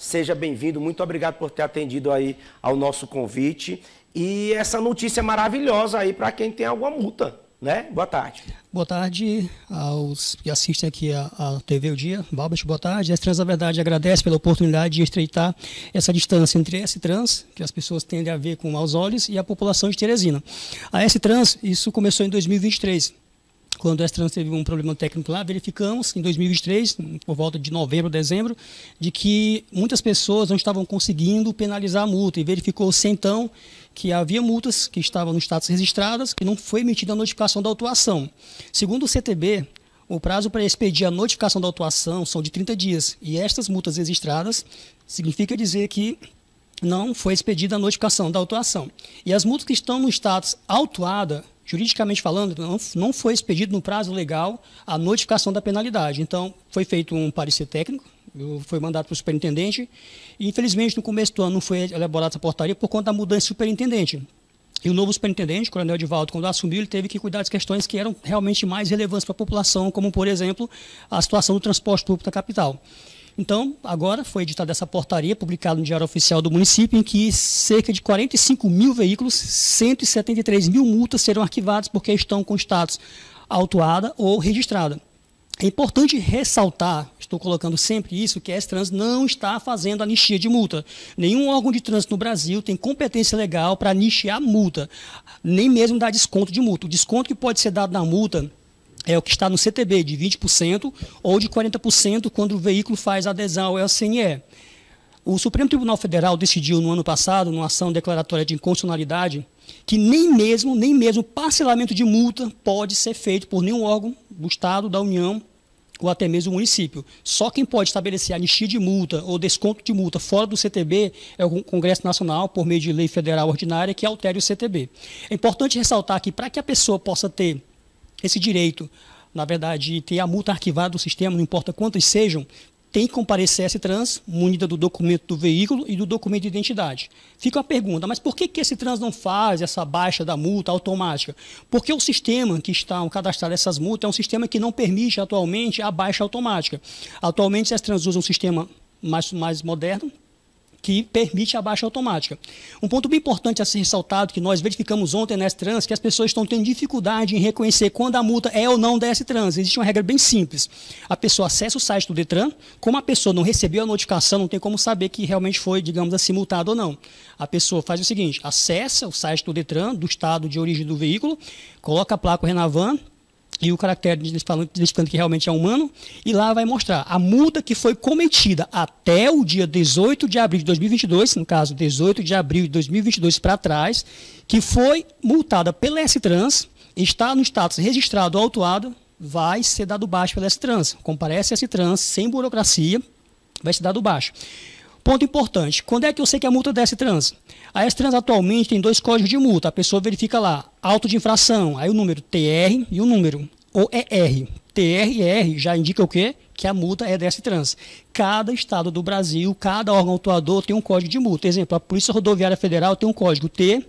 seja bem-vindo. Muito obrigado por ter atendido aí ao nosso convite. E essa notícia maravilhosa aí para quem tem alguma multa, né? Boa tarde. Boa tarde aos que assistem aqui a, a TV O Dia. Balbert, boa tarde. S-Trans, na verdade, agradece pela oportunidade de estreitar essa distância entre S-Trans, que as pessoas tendem a ver com maus olhos, e a população de Teresina. A S-Trans, isso começou em 2023 quando a Estrança teve um problema técnico lá, verificamos em 2023, por volta de novembro, dezembro, de que muitas pessoas não estavam conseguindo penalizar a multa e verificou-se então que havia multas que estavam no status registradas e não foi emitida a notificação da autuação. Segundo o CTB, o prazo para expedir a notificação da autuação são de 30 dias e estas multas registradas significa dizer que não foi expedida a notificação da autuação. E as multas que estão no status autuada, juridicamente falando, não, não foi expedido no prazo legal a notificação da penalidade. Então, foi feito um parecer técnico, foi mandado para o superintendente, e infelizmente no começo do ano não foi elaborada essa portaria por conta da mudança de superintendente. E o novo superintendente, Coronel Edivaldo, quando assumiu, ele teve que cuidar das questões que eram realmente mais relevantes para a população, como, por exemplo, a situação do transporte público da capital. Então, agora foi editada essa portaria, publicada no Diário Oficial do município, em que cerca de 45 mil veículos, 173 mil multas serão arquivadas porque estão com status autuada ou registrada. É importante ressaltar, estou colocando sempre isso, que a S-Trans não está fazendo anistia de multa. Nenhum órgão de trânsito no Brasil tem competência legal para anistiar multa, nem mesmo dar desconto de multa. O desconto que pode ser dado na multa é o que está no CTB, de 20% ou de 40% quando o veículo faz adesão ao LCNE. O Supremo Tribunal Federal decidiu no ano passado, numa ação declaratória de inconstitucionalidade, que nem mesmo, nem mesmo parcelamento de multa pode ser feito por nenhum órgão do Estado, da União ou até mesmo o município. Só quem pode estabelecer anistia de multa ou desconto de multa fora do CTB é o Congresso Nacional, por meio de lei federal ordinária, que altere o CTB. É importante ressaltar que, para que a pessoa possa ter esse direito, na verdade, de ter a multa arquivada do sistema, não importa quantas sejam, tem que comparecer esse trans munida do documento do veículo e do documento de identidade. Fica a pergunta, mas por que, que esse trans não faz essa baixa da multa automática? Porque o sistema que está cadastrado essas multas é um sistema que não permite atualmente a baixa automática. Atualmente, as trans usam um sistema mais, mais moderno, que permite a baixa automática. Um ponto bem importante a ser ressaltado que nós verificamos ontem na S-Trans, que as pessoas estão tendo dificuldade em reconhecer quando a multa é ou não da S-Trans. Existe uma regra bem simples. A pessoa acessa o site do Detran, como a pessoa não recebeu a notificação, não tem como saber que realmente foi, digamos assim, multado ou não. A pessoa faz o seguinte, acessa o site do Detran, do estado de origem do veículo, coloca a placa Renavan, e o caractere identificando que realmente é humano, e lá vai mostrar a multa que foi cometida até o dia 18 de abril de 2022, no caso 18 de abril de 2022 para trás, que foi multada pela S-Trans, está no status registrado ou autuado, vai ser dado baixo pela S-Trans. Comparece a S-Trans sem burocracia, vai ser dado baixo. Ponto importante, quando é que eu sei que a multa da S-Trans? A S-Trans atualmente tem dois códigos de multa, a pessoa verifica lá, auto de infração, aí o número TR e o número, ou ER. TR e R já indica o quê? Que a multa é da S-Trans. Cada estado do Brasil, cada órgão autuador tem um código de multa. Exemplo, a Polícia Rodoviária Federal tem um código T,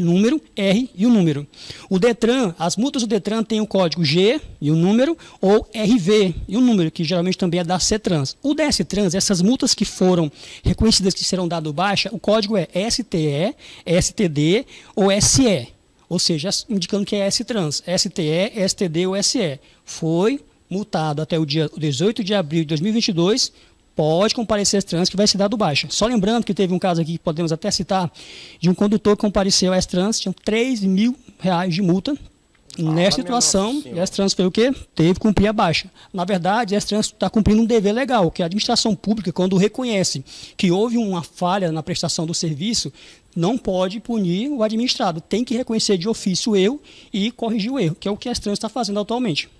número, R e o número. O Detran, as multas do Detran têm o código G e o número, ou RV e o número, que geralmente também é da CETRANS. O da S-Trans, essas multas que foram reconhecidas que serão dado baixa, o código é STE, STD ou SE, ou seja, indicando que é S-Trans, STE, STD ou SE. Foi multado até o dia 18 de abril de 2022 pode comparecer às trans que vai se dar do baixa. Só lembrando que teve um caso aqui que podemos até citar, de um condutor que compareceu às trans, tinha 3 mil reais de multa. E ah, nessa situação, a trans foi o quê? Teve que cumprir a baixa. Na verdade, a trans está cumprindo um dever legal, que a administração pública, quando reconhece que houve uma falha na prestação do serviço, não pode punir o administrado. Tem que reconhecer de ofício o erro e corrigir o erro, que é o que a trans está fazendo atualmente.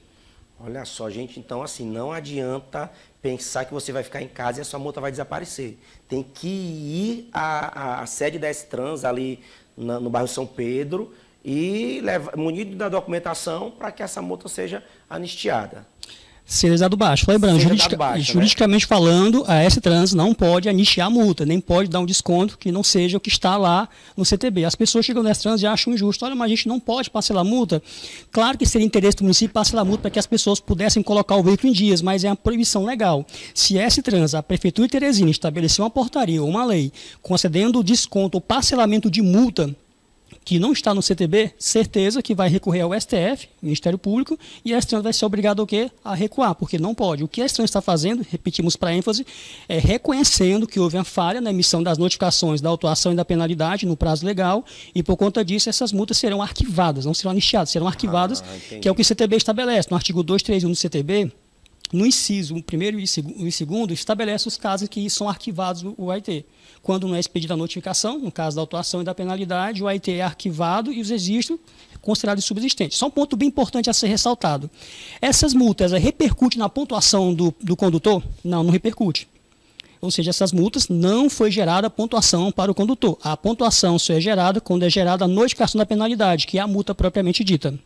Olha só, gente, então assim, não adianta pensar que você vai ficar em casa e a sua multa vai desaparecer. Tem que ir à, à sede da S-Trans ali na, no bairro São Pedro e levar, munido da documentação para que essa multa seja anistiada. Civilizado baixo. Lembrando, né? juridicamente, baixo, juridicamente né? falando, a S-Trans não pode anistiar a multa, nem pode dar um desconto que não seja o que está lá no CTB. As pessoas chegam na S-Trans e acham injusto. Olha, mas a gente não pode parcelar a multa. Claro que seria interesse do município parcelar a multa para que as pessoas pudessem colocar o veículo em dias, mas é uma proibição legal. Se a S-Trans, a Prefeitura de Teresina, estabelecer uma portaria ou uma lei concedendo desconto ou parcelamento de multa que não está no CTB, certeza que vai recorrer ao STF, Ministério Público, e a Estranha vai ser obrigada a recuar, porque não pode. O que a Estranha está fazendo, repetimos para ênfase, é reconhecendo que houve uma falha na emissão das notificações da autuação e da penalidade no prazo legal, e por conta disso essas multas serão arquivadas, não serão anistiadas, serão arquivadas, ah, que é o que o CTB estabelece. No artigo 231 do CTB, no inciso, o primeiro e o segundo, estabelece os casos que são arquivados o AIT. Quando não é expedida a notificação, no caso da autuação e da penalidade, o AIT é arquivado e os registros considerados subsistentes. Só um ponto bem importante a ser ressaltado. Essas multas repercutem na pontuação do, do condutor? Não, não repercute ou seja, essas multas, não foi gerada pontuação para o condutor. A pontuação só é gerada quando é gerada a notificação da penalidade, que é a multa propriamente dita.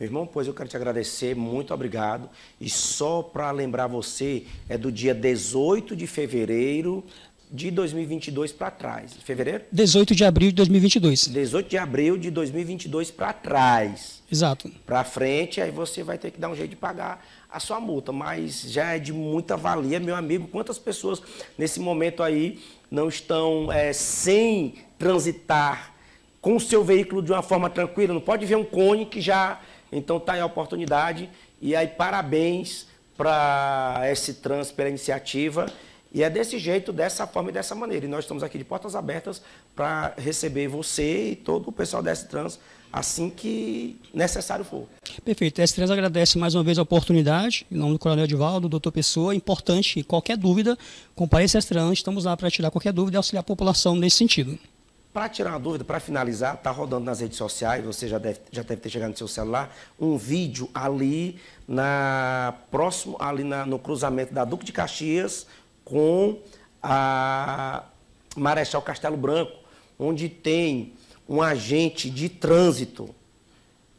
Meu irmão, pois eu quero te agradecer, muito obrigado. E só para lembrar você, é do dia 18 de fevereiro de 2022 para trás. Fevereiro? 18 de abril de 2022. 18 de abril de 2022 para trás. Exato. Para frente, aí você vai ter que dar um jeito de pagar a sua multa, mas já é de muita valia, meu amigo. Quantas pessoas nesse momento aí não estão é, sem transitar com o seu veículo de uma forma tranquila? Não pode ver um cone que já então está aí a oportunidade e aí parabéns para esse trans pela iniciativa. E é desse jeito, dessa forma e dessa maneira. E nós estamos aqui de portas abertas para receber você e todo o pessoal da S-Trans assim que necessário for. Perfeito. A s trans agradece mais uma vez a oportunidade, em nome do Coronel Edivaldo, doutor Pessoa. Importante, qualquer dúvida, compareça a s trans estamos lá para tirar qualquer dúvida e auxiliar a população nesse sentido. Para tirar uma dúvida, para finalizar, está rodando nas redes sociais, você já deve, já deve ter chegado no seu celular, um vídeo ali, na, próximo, ali na, no cruzamento da Duque de Caxias com a Marechal Castelo Branco, onde tem um agente de trânsito,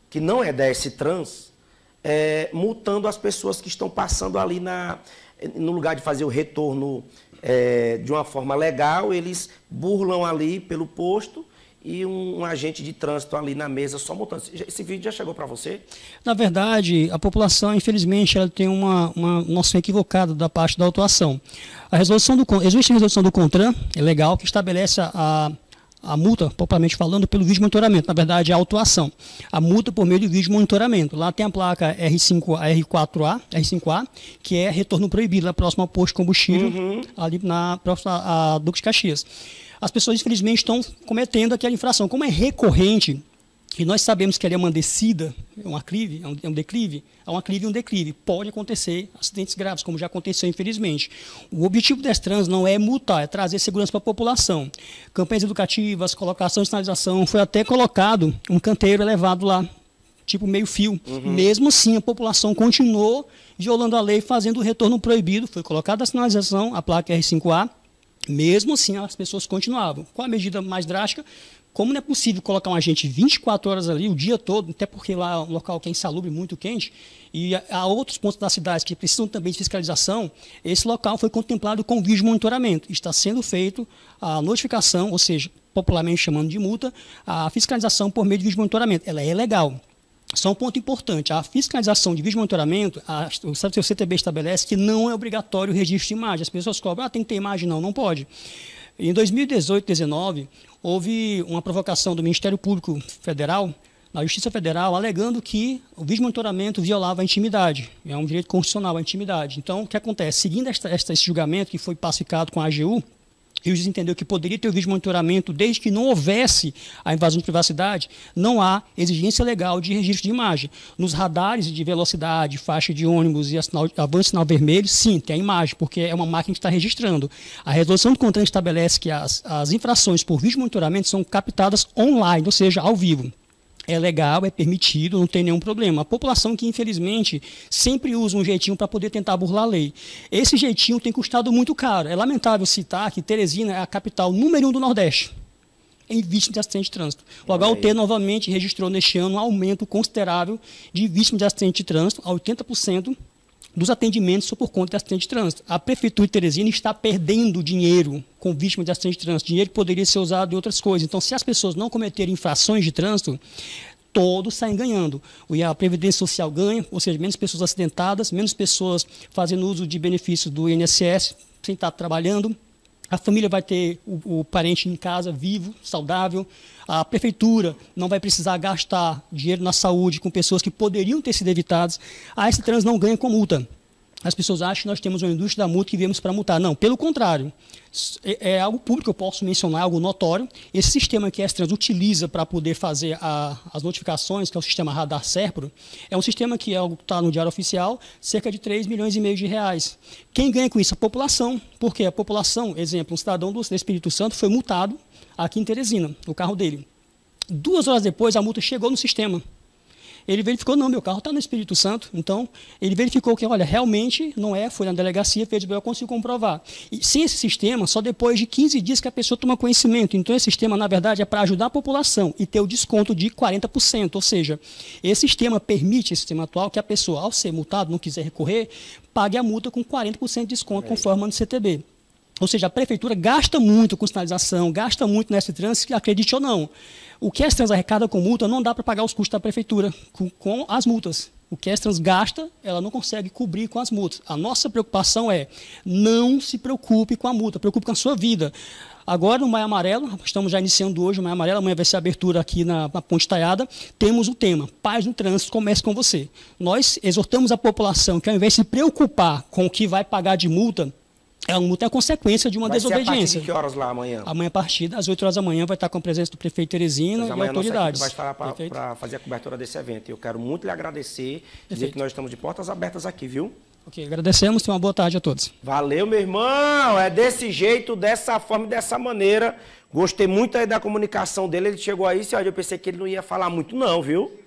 que não é DS Trans, é, multando as pessoas que estão passando ali na, no lugar de fazer o retorno é, de uma forma legal, eles burlam ali pelo posto e um, um, agente de trânsito ali na mesa só montando. Esse vídeo já chegou para você? Na verdade, a população, infelizmente, ela tem uma, uma noção equivocada da parte da autuação. A resolução do existe a resolução do CONTRAN, é legal, que estabelece a, a multa, propriamente falando, pelo vídeo monitoramento, na verdade é a autuação. A multa por meio de vídeo monitoramento. Lá tem a placa R5, R4A, R5A, que é retorno proibido, lá próximo ao posto de combustível, uhum. ali na próxima a Duque de Caxias. As pessoas, infelizmente, estão cometendo aquela infração. Como é recorrente, e nós sabemos que ali é uma descida, é um aclive, é, é um declive, é um aclive e um declive. Pode acontecer acidentes graves, como já aconteceu, infelizmente. O objetivo das trans não é multar, é trazer segurança para a população. Campanhas educativas, colocação de sinalização, foi até colocado um canteiro elevado lá, tipo meio fio. Uhum. Mesmo assim, a população continuou violando a lei, fazendo o retorno proibido. Foi colocada a sinalização, a placa R5A, mesmo assim, as pessoas continuavam. Qual a medida mais drástica? Como não é possível colocar um agente 24 horas ali, o dia todo, até porque lá é um local que é insalubre, muito quente, e há outros pontos da cidade que precisam também de fiscalização, esse local foi contemplado com vídeo monitoramento. Está sendo feito a notificação, ou seja, popularmente chamando de multa, a fiscalização por meio de vídeo monitoramento. Ela é legal. Só um ponto importante, a fiscalização de vídeo monitoramento, a, o CTB estabelece que não é obrigatório o registro de imagem. As pessoas cobram, ah, tem que ter imagem. Não, não pode. Em 2018, 2019, houve uma provocação do Ministério Público Federal na Justiça Federal alegando que o vídeo monitoramento violava a intimidade. É um direito constitucional a intimidade. Então, o que acontece? Seguindo esta, esta, esse julgamento que foi pacificado com a AGU, Rios entendeu que poderia ter o vídeo monitoramento desde que não houvesse a invasão de privacidade, não há exigência legal de registro de imagem. Nos radares de velocidade, faixa de ônibus e sinal, avanço sinal vermelho, sim, tem a imagem, porque é uma máquina que está registrando. A resolução do CONTRAN estabelece que as, as infrações por vídeo monitoramento são captadas online, ou seja, ao vivo é legal, é permitido, não tem nenhum problema. A população que, infelizmente, sempre usa um jeitinho para poder tentar burlar a lei. Esse jeitinho tem custado muito caro. É lamentável citar que Teresina é a capital número um do Nordeste em vítimas de acidente de trânsito. O HUT novamente registrou neste ano um aumento considerável de vítimas de acidente de trânsito, a 80% dos atendimentos são por conta de acidente de trânsito. A Prefeitura de Teresina está perdendo dinheiro com vítimas de acidente de trânsito, dinheiro que poderia ser usado em outras coisas. Então, se as pessoas não cometerem infrações de trânsito, todos saem ganhando. E a Previdência Social ganha, ou seja, menos pessoas acidentadas, menos pessoas fazendo uso de benefícios do INSS, sem estar trabalhando, a família vai ter o, o, parente em casa vivo, saudável, a prefeitura não vai precisar gastar dinheiro na saúde com pessoas que poderiam ter sido evitadas, a S-Trans não ganha com multa as pessoas acham que nós temos uma indústria da multa que viemos para multar. Não, pelo contrário. É, é algo público, eu posso mencionar, algo notório. Esse sistema que a S-Trans utiliza para poder fazer a, as notificações, que é o sistema Radar Serpro, é um sistema que é algo que está no Diário Oficial, cerca de 3 milhões e meio de reais. Quem ganha com isso? A população. Porque a população, exemplo, um cidadão do Espírito Santo foi multado aqui em Teresina, no carro dele. Duas horas depois, a multa chegou no sistema. Ele verificou, não, meu carro está no Espírito Santo. Então, ele verificou que, olha, realmente não é, foi na delegacia, fez o BO, consigo comprovar. E sem esse sistema, só depois de 15 dias que a pessoa toma conhecimento. Então, esse sistema, na verdade, é para ajudar a população e ter o desconto de 40%. Ou seja, esse sistema permite, esse sistema atual, que a pessoa, ao ser multado, não quiser recorrer, pague a multa com 40% de desconto, é. conforme o CTB. Ou seja, a prefeitura gasta muito com sinalização, gasta muito nesse trânsito, acredite ou não. O que a Trans arrecada com multa não dá para pagar os custos da prefeitura com, com as multas. O que a Trans gasta, ela não consegue cobrir com as multas. A nossa preocupação é não se preocupe com a multa, preocupe com a sua vida. Agora, no Maio Amarelo, estamos já iniciando hoje o Maio Amarelo, amanhã vai ser a abertura aqui na, na Ponte Taiada, temos o tema Paz no Trânsito, comece com você. Nós exortamos a população que ao invés de se preocupar com o que vai pagar de multa, é um multa é consequência de uma vai desobediência. Ser a partir de que horas lá amanhã? Amanhã, a partir das 8 horas da manhã, vai estar com a presença do prefeito Teresina e autoridades. Vai estar para fazer a cobertura desse evento. Eu quero muito lhe agradecer, Perfeito. dizer que nós estamos de portas abertas aqui, viu? Ok, agradecemos, tenha uma boa tarde a todos. Valeu, meu irmão! É desse jeito, dessa forma e dessa maneira. Gostei muito aí da comunicação dele. Ele chegou aí, senhor. eu pensei que ele não ia falar muito, não, viu?